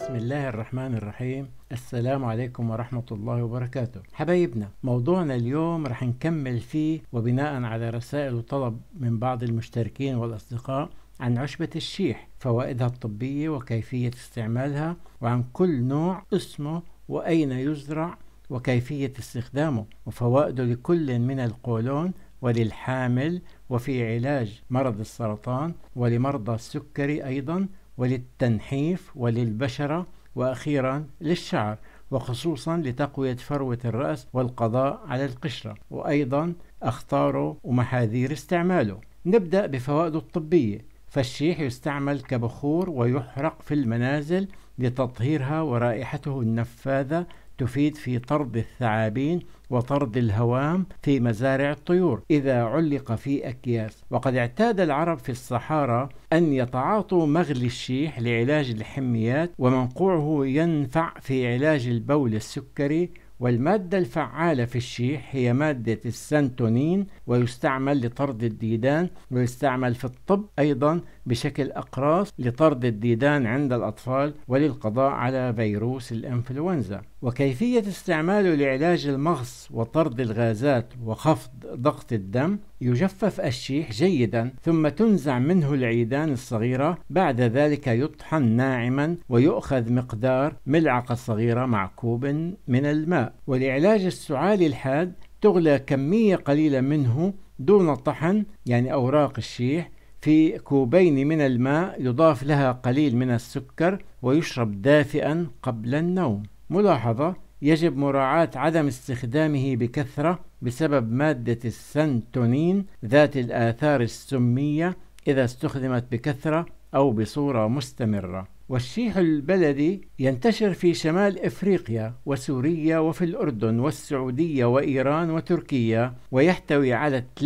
بسم الله الرحمن الرحيم السلام عليكم ورحمة الله وبركاته حبايبنا موضوعنا اليوم رح نكمل فيه وبناء على رسائل وطلب من بعض المشتركين والأصدقاء عن عشبة الشيح فوائدها الطبية وكيفية استعمالها وعن كل نوع اسمه وأين يزرع وكيفية استخدامه وفوائده لكل من القولون وللحامل وفي علاج مرض السرطان ولمرضى السكري أيضا وللتنحيف وللبشرة وأخيرا للشعر وخصوصا لتقوية فروة الرأس والقضاء على القشرة وأيضا أخطاره ومحاذير استعماله نبدأ بفوائده الطبية فالشيح يستعمل كبخور ويحرق في المنازل لتطهيرها ورائحته النفاذة تفيد في طرد الثعابين وطرد الهوام في مزارع الطيور إذا علق في أكياس وقد اعتاد العرب في الصحارى أن يتعاطوا مغلي الشيح لعلاج الحميات ومنقوعه ينفع في علاج البول السكري والمادة الفعالة في الشيح هي مادة السنتونين ويستعمل لطرد الديدان ويستعمل في الطب أيضا بشكل أقراص لطرد الديدان عند الأطفال وللقضاء على فيروس الإنفلونزا وكيفية استعماله لعلاج المغص وطرد الغازات وخفض ضغط الدم يجفف الشيح جيدا ثم تنزع منه العيدان الصغيرة بعد ذلك يطحن ناعما ويؤخذ مقدار ملعقة صغيرة مع كوب من الماء ولعلاج السعال الحاد تغلى كمية قليلة منه دون طحن يعني أوراق الشيح في كوبين من الماء يضاف لها قليل من السكر ويشرب دافئا قبل النوم ملاحظة يجب مراعاة عدم استخدامه بكثرة بسبب مادة السنتونين ذات الآثار السمية إذا استخدمت بكثرة أو بصورة مستمرة والشيح البلدي ينتشر في شمال افريقيا وسوريا وفي الاردن والسعوديه وايران وتركيا ويحتوي على 3%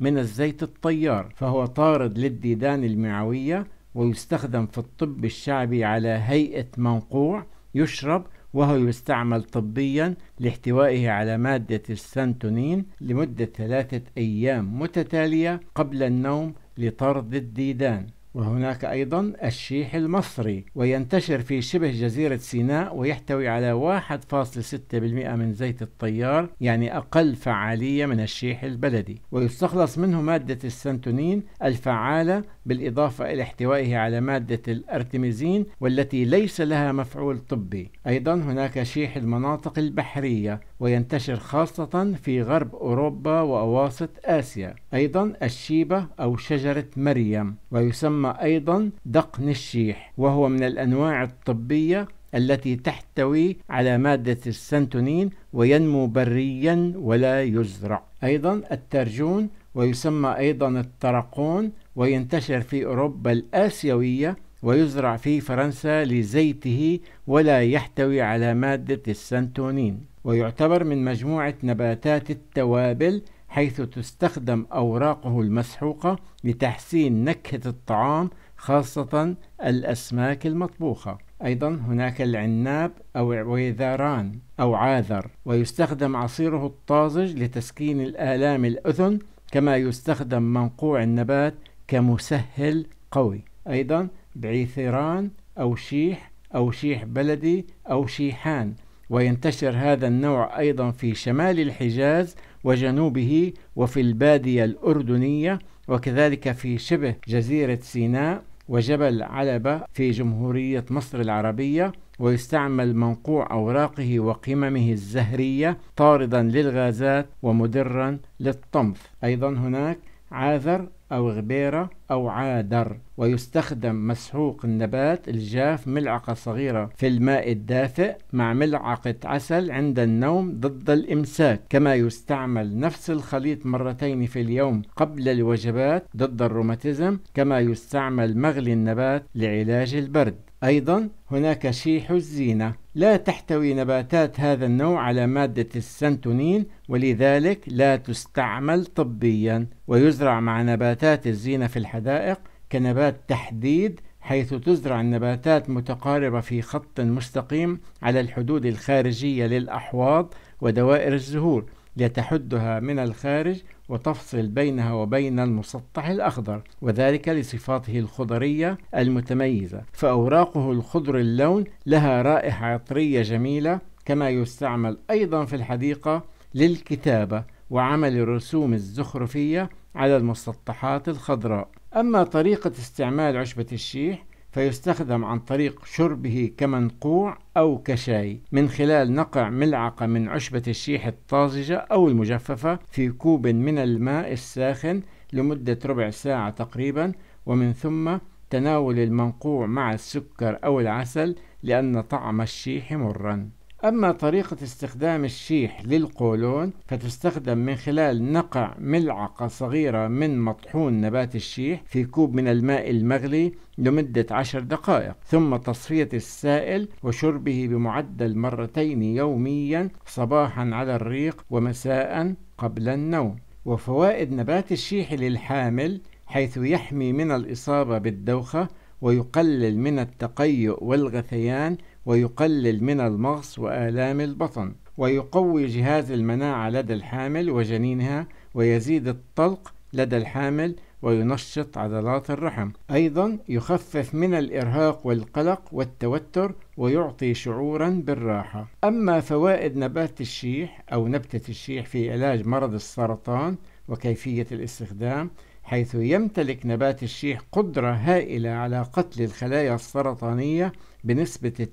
من الزيت الطيار فهو طارد للديدان المعويه ويستخدم في الطب الشعبي على هيئه منقوع يشرب وهو يستعمل طبيا لاحتوائه على مادة السنتونين لمدة ثلاثة أيام متتالية قبل النوم لطرد الديدان وهناك أيضا الشيح المصري وينتشر في شبه جزيرة سيناء ويحتوي على 1.6% من زيت الطيار يعني أقل فعالية من الشيح البلدي ويستخلص منه مادة السنتونين الفعالة بالإضافة إلى احتوائه على مادة الأرتميزين والتي ليس لها مفعول طبي أيضا هناك شيح المناطق البحرية وينتشر خاصة في غرب أوروبا وأواسط آسيا أيضا الشيبة أو شجرة مريم ويسمى أيضا دقن الشيح وهو من الأنواع الطبية التي تحتوي على مادة السنتونين وينمو بريا ولا يزرع أيضا الترجون ويسمى أيضا الترقون وينتشر في أوروبا الآسيوية ويزرع في فرنسا لزيته ولا يحتوي على مادة السنتونين ويعتبر من مجموعة نباتات التوابل حيث تستخدم أوراقه المسحوقة لتحسين نكهة الطعام خاصة الأسماك المطبوخة أيضا هناك العناب أو عويذران أو عاذر ويستخدم عصيره الطازج لتسكين الآلام الأذن كما يستخدم منقوع النبات كمسهل قوي أيضا بعيثران أو شيح أو شيح بلدي أو شيحان وينتشر هذا النوع أيضا في شمال الحجاز وجنوبه وفي البادية الأردنية وكذلك في شبه جزيرة سيناء وجبل علبة في جمهورية مصر العربية ويستعمل منقوع أوراقه وقممه الزهرية طاردا للغازات ومدرا للطمث أيضا هناك عاذر أو غبيرة أو عادر ويستخدم مسحوق النبات الجاف ملعقة صغيرة في الماء الدافئ مع ملعقة عسل عند النوم ضد الإمساك كما يستعمل نفس الخليط مرتين في اليوم قبل الوجبات ضد الروماتيزم كما يستعمل مغلي النبات لعلاج البرد أيضا هناك شيح الزينة لا تحتوي نباتات هذا النوع على مادة السنتونين ولذلك لا تستعمل طبيا ويزرع مع نباتات الزينة في الحدائق كنبات تحديد حيث تزرع النباتات متقاربة في خط مستقيم على الحدود الخارجية للأحواض ودوائر الزهور لتحدها من الخارج وتفصل بينها وبين المسطح الأخضر وذلك لصفاته الخضرية المتميزة فأوراقه الخضر اللون لها رائحة عطرية جميلة كما يستعمل أيضا في الحديقة للكتابة وعمل الرسوم الزخرفية على المسطحات الخضراء أما طريقة استعمال عشبة الشيح فيستخدم عن طريق شربه كمنقوع أو كشاي من خلال نقع ملعقة من عشبة الشيح الطازجة أو المجففة في كوب من الماء الساخن لمدة ربع ساعة تقريبا ومن ثم تناول المنقوع مع السكر أو العسل لأن طعم الشيح مرًا أما طريقة استخدام الشيح للقولون فتستخدم من خلال نقع ملعقة صغيرة من مطحون نبات الشيح في كوب من الماء المغلي لمدة عشر دقائق ثم تصفية السائل وشربه بمعدل مرتين يوميا صباحا على الريق ومساء قبل النوم وفوائد نبات الشيح للحامل حيث يحمي من الإصابة بالدوخة ويقلل من التقيؤ والغثيان ويقلل من المغص وآلام البطن ويقوي جهاز المناعة لدى الحامل وجنينها ويزيد الطلق لدى الحامل وينشط عضلات الرحم أيضا يخفف من الإرهاق والقلق والتوتر ويعطي شعورا بالراحة أما فوائد نبات الشيح أو نبتة الشيح في علاج مرض السرطان وكيفية الاستخدام حيث يمتلك نبات الشيح قدرة هائلة على قتل الخلايا السرطانية بنسبة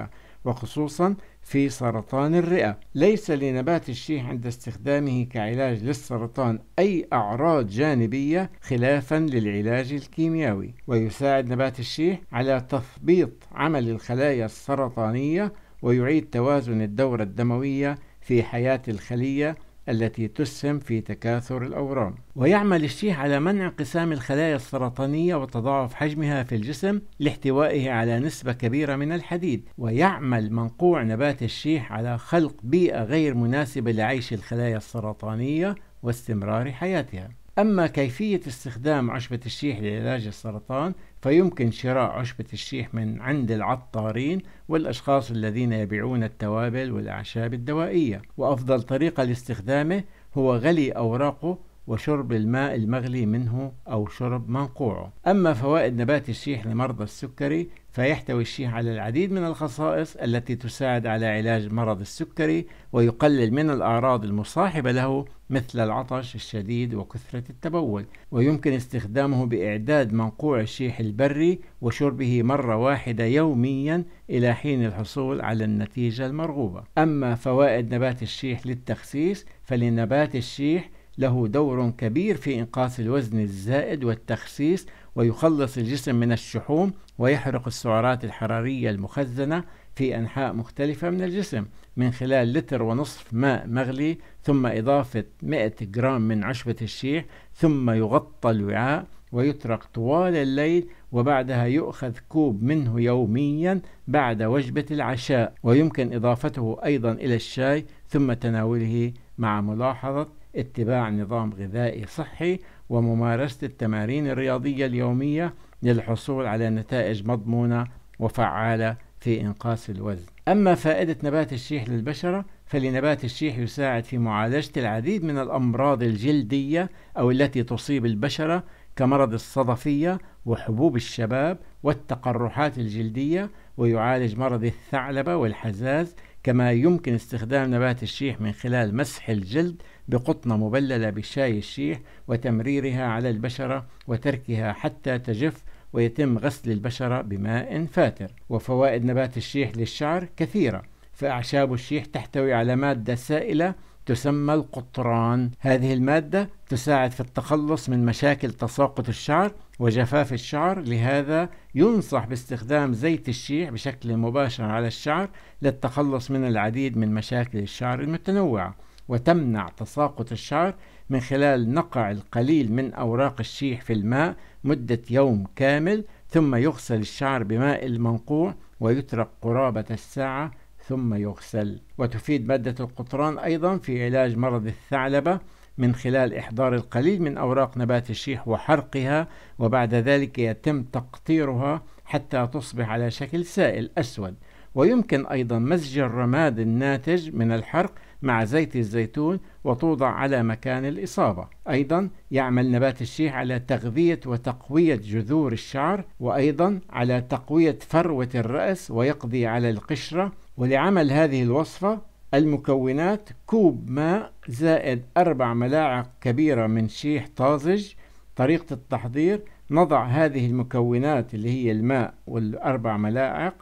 98% وخصوصا في سرطان الرئة ليس لنبات الشيح عند استخدامه كعلاج للسرطان أي أعراض جانبية خلافا للعلاج الكيميائي ويساعد نبات الشيح على تثبيط عمل الخلايا السرطانية ويعيد توازن الدورة الدموية في حياة الخلية التي تسهم في تكاثر الأورام ويعمل الشيح على منع انقسام الخلايا السرطانية وتضاعف حجمها في الجسم لاحتوائه على نسبة كبيرة من الحديد ويعمل منقوع نبات الشيح على خلق بيئة غير مناسبة لعيش الخلايا السرطانية واستمرار حياتها أما كيفية استخدام عشبة الشيح لعلاج السرطان فيمكن شراء عشبة الشيح من عند العطارين والأشخاص الذين يبيعون التوابل والأعشاب الدوائية وأفضل طريقة لاستخدامه هو غلي أوراقه وشرب الماء المغلي منه أو شرب منقوعه أما فوائد نبات الشيح لمرضى السكري فيحتوي الشيح على العديد من الخصائص التي تساعد على علاج مرض السكري ويقلل من الأعراض المصاحبة له مثل العطش الشديد وكثرة التبول ويمكن استخدامه بإعداد منقوع الشيح البري وشربه مرة واحدة يوميا إلى حين الحصول على النتيجة المرغوبة أما فوائد نبات الشيح للتخسيس فلنبات الشيح له دور كبير في إنقاص الوزن الزائد والتخسيس ويخلص الجسم من الشحوم ويحرق السعرات الحرارية المخزنة في أنحاء مختلفة من الجسم من خلال لتر ونصف ماء مغلي ثم إضافة 100 جرام من عشبة الشيح ثم يغطى الوعاء ويترك طوال الليل وبعدها يؤخذ كوب منه يوميا بعد وجبة العشاء ويمكن إضافته أيضا إلى الشاي ثم تناوله مع ملاحظة اتباع نظام غذائي صحي وممارسة التمارين الرياضية اليومية للحصول على نتائج مضمونة وفعالة في إنقاص الوزن. أما فائدة نبات الشيح للبشرة فلنبات الشيح يساعد في معالجة العديد من الأمراض الجلدية أو التي تصيب البشرة كمرض الصدفية وحبوب الشباب والتقرحات الجلدية ويعالج مرض الثعلبة والحزاز كما يمكن استخدام نبات الشيح من خلال مسح الجلد بقطنة مبللة بشاي الشيح وتمريرها على البشرة وتركها حتى تجف ويتم غسل البشرة بماء فاتر وفوائد نبات الشيح للشعر كثيرة فأعشاب الشيح تحتوي على مادة سائلة تسمى القطران هذه المادة تساعد في التخلص من مشاكل تساقط الشعر وجفاف الشعر لهذا ينصح باستخدام زيت الشيح بشكل مباشر على الشعر للتخلص من العديد من مشاكل الشعر المتنوعة وتمنع تساقط الشعر من خلال نقع القليل من أوراق الشيح في الماء مدة يوم كامل ثم يغسل الشعر بماء المنقوع ويترك قرابة الساعة ثم يغسل وتفيد مادة القطران أيضا في علاج مرض الثعلبة من خلال إحضار القليل من أوراق نبات الشيح وحرقها وبعد ذلك يتم تقطيرها حتى تصبح على شكل سائل أسود ويمكن أيضا مزج الرماد الناتج من الحرق مع زيت الزيتون وتوضع على مكان الإصابة أيضا يعمل نبات الشيح على تغذية وتقوية جذور الشعر وأيضا على تقوية فروة الرأس ويقضي على القشرة ولعمل هذه الوصفة المكونات كوب ماء زائد أربع ملاعق كبيرة من شيح طازج طريقة التحضير نضع هذه المكونات اللي هي الماء والأربع ملاعق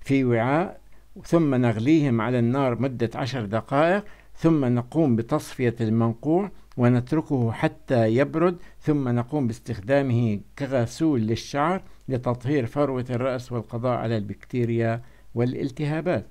في وعاء ثم نغليهم على النار مدة عشر دقائق ثم نقوم بتصفية المنقوع ونتركه حتى يبرد ثم نقوم باستخدامه كغسول للشعر لتطهير فروة الرأس والقضاء على البكتيريا والالتهابات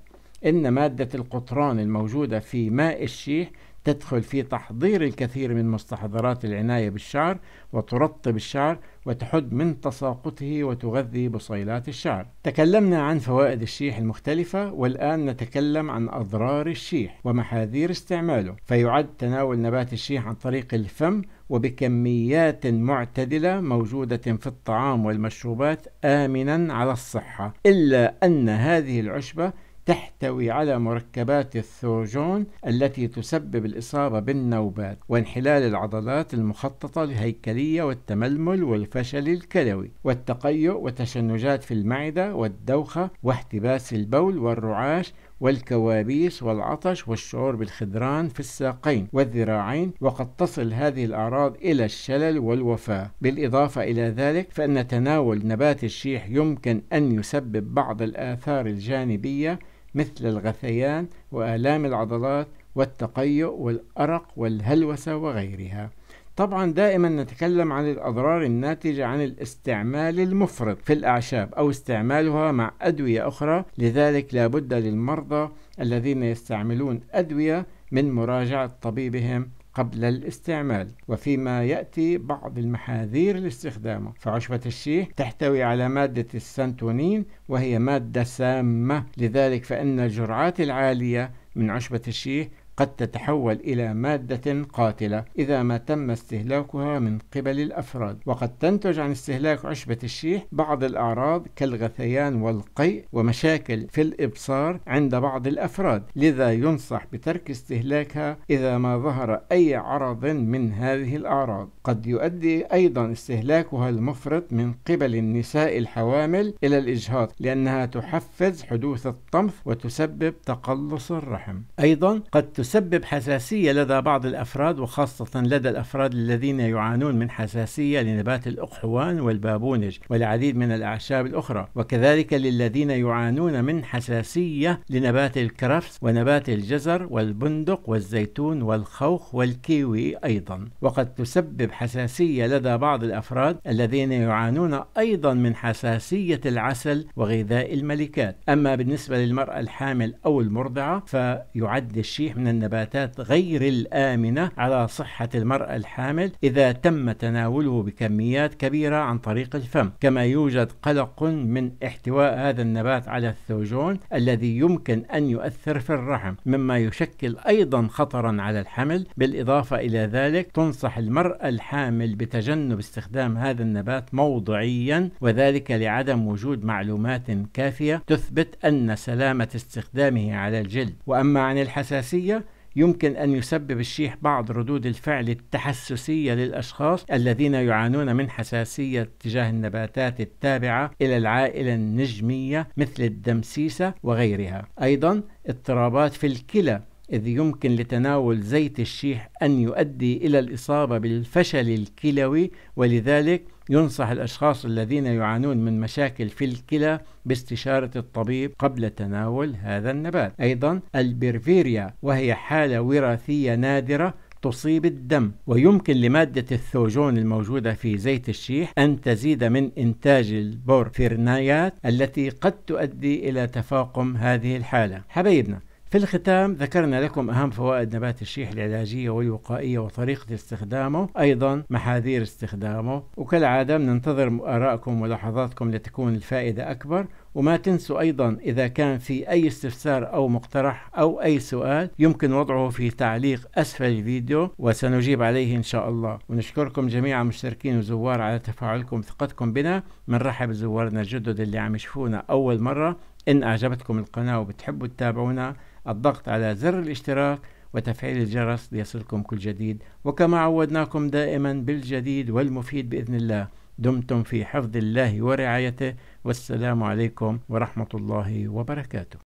إن مادة القطران الموجودة في ماء الشيح تدخل في تحضير الكثير من مستحضرات العناية بالشعر وترطب الشعر وتحد من تساقطه وتغذي بصيلات الشعر. تكلمنا عن فوائد الشيح المختلفة والآن نتكلم عن أضرار الشيح ومحاذير استعماله، فيعد تناول نبات الشيح عن طريق الفم وبكميات معتدلة موجودة في الطعام والمشروبات آمنا على الصحة، إلا أن هذه العشبة تحتوي على مركبات الثوجون التي تسبب الإصابة بالنوبات وانحلال العضلات المخططة الهيكلية والتململ والفشل الكلوي والتقيؤ وتشنجات في المعدة والدوخة واحتباس البول والرعاش والكوابيس والعطش والشعور بالخدران في الساقين والذراعين وقد تصل هذه الأعراض إلى الشلل والوفاة بالإضافة إلى ذلك فإن تناول نبات الشيح يمكن أن يسبب بعض الآثار الجانبية مثل الغثيان وآلام العضلات والتقيؤ والأرق والهلوسة وغيرها طبعا دائما نتكلم عن الأضرار الناتجة عن الاستعمال المفرط في الأعشاب أو استعمالها مع أدوية أخرى لذلك لابد للمرضى الذين يستعملون أدوية من مراجعة طبيبهم قبل الاستعمال وفيما يأتي بعض المحاذير لاستخدامه فعشبة الشيح تحتوي على مادة السنتونين وهي مادة سامة لذلك فإن الجرعات العالية من عشبة الشيح قد تتحول إلى مادة قاتلة إذا ما تم استهلاكها من قبل الأفراد وقد تنتج عن استهلاك عشبة الشيح بعض الأعراض كالغثيان والقيء ومشاكل في الإبصار عند بعض الأفراد لذا ينصح بترك استهلاكها إذا ما ظهر أي عرض من هذه الأعراض قد يؤدي أيضا استهلاكها المفرط من قبل النساء الحوامل إلى الإجهاض لأنها تحفز حدوث الطمث وتسبب تقلص الرحم أيضا قد تسبب حساسية لدى بعض الأفراد وخاصة لدى الأفراد الذين يعانون من حساسية لنبات الأقحوان والبابونج والعديد من الأعشاب الأخرى وكذلك للذين يعانون من حساسية لنبات الكرفس ونبات الجزر والبندق والزيتون والخوخ والكيوي أيضا وقد تسبب حساسية لدى بعض الأفراد الذين يعانون أيضا من حساسية العسل وغذاء الملكات أما بالنسبة للمرأة الحامل أو المرضعة فيعد الشيح من النباتات غير الآمنة على صحة المرأة الحامل إذا تم تناوله بكميات كبيرة عن طريق الفم كما يوجد قلق من احتواء هذا النبات على الثوجون الذي يمكن أن يؤثر في الرحم مما يشكل أيضا خطرا على الحمل بالإضافة إلى ذلك تنصح المرأة الحامل بتجنب استخدام هذا النبات موضعيا وذلك لعدم وجود معلومات كافية تثبت أن سلامة استخدامه على الجلد وأما عن الحساسية يمكن أن يسبب الشيح بعض ردود الفعل التحسسية للأشخاص الذين يعانون من حساسية تجاه النباتات التابعة إلى العائلة النجمية مثل الدمسيسة وغيرها أيضا اضطرابات في الكلى إذ يمكن لتناول زيت الشيح أن يؤدي إلى الإصابة بالفشل الكلوي ولذلك ينصح الأشخاص الذين يعانون من مشاكل في الكلى باستشارة الطبيب قبل تناول هذا النبات أيضا البرفيريا وهي حالة وراثية نادرة تصيب الدم ويمكن لمادة الثوجون الموجودة في زيت الشيح أن تزيد من إنتاج البورفيرنايات التي قد تؤدي إلى تفاقم هذه الحالة حبايبنا في الختام ذكرنا لكم أهم فوائد نبات الشيح العلاجية والوقائية وطريقة استخدامه أيضا محاذير استخدامه وكالعادة ننتظر آرائكم وملاحظاتكم لتكون الفائدة أكبر وما تنسوا أيضا إذا كان في أي استفسار أو مقترح أو أي سؤال يمكن وضعه في تعليق أسفل الفيديو وسنجيب عليه إن شاء الله ونشكركم جميعا مشتركين وزوار على تفاعلكم ثقتكم بنا منرحب بزوارنا الجدد اللي عم يشوفونا أول مرة إن أعجبتكم القناة وبتحبوا تتابعونا الضغط على زر الاشتراك وتفعيل الجرس ليصلكم كل جديد وكما عودناكم دائما بالجديد والمفيد بإذن الله دمتم في حفظ الله ورعايته والسلام عليكم ورحمة الله وبركاته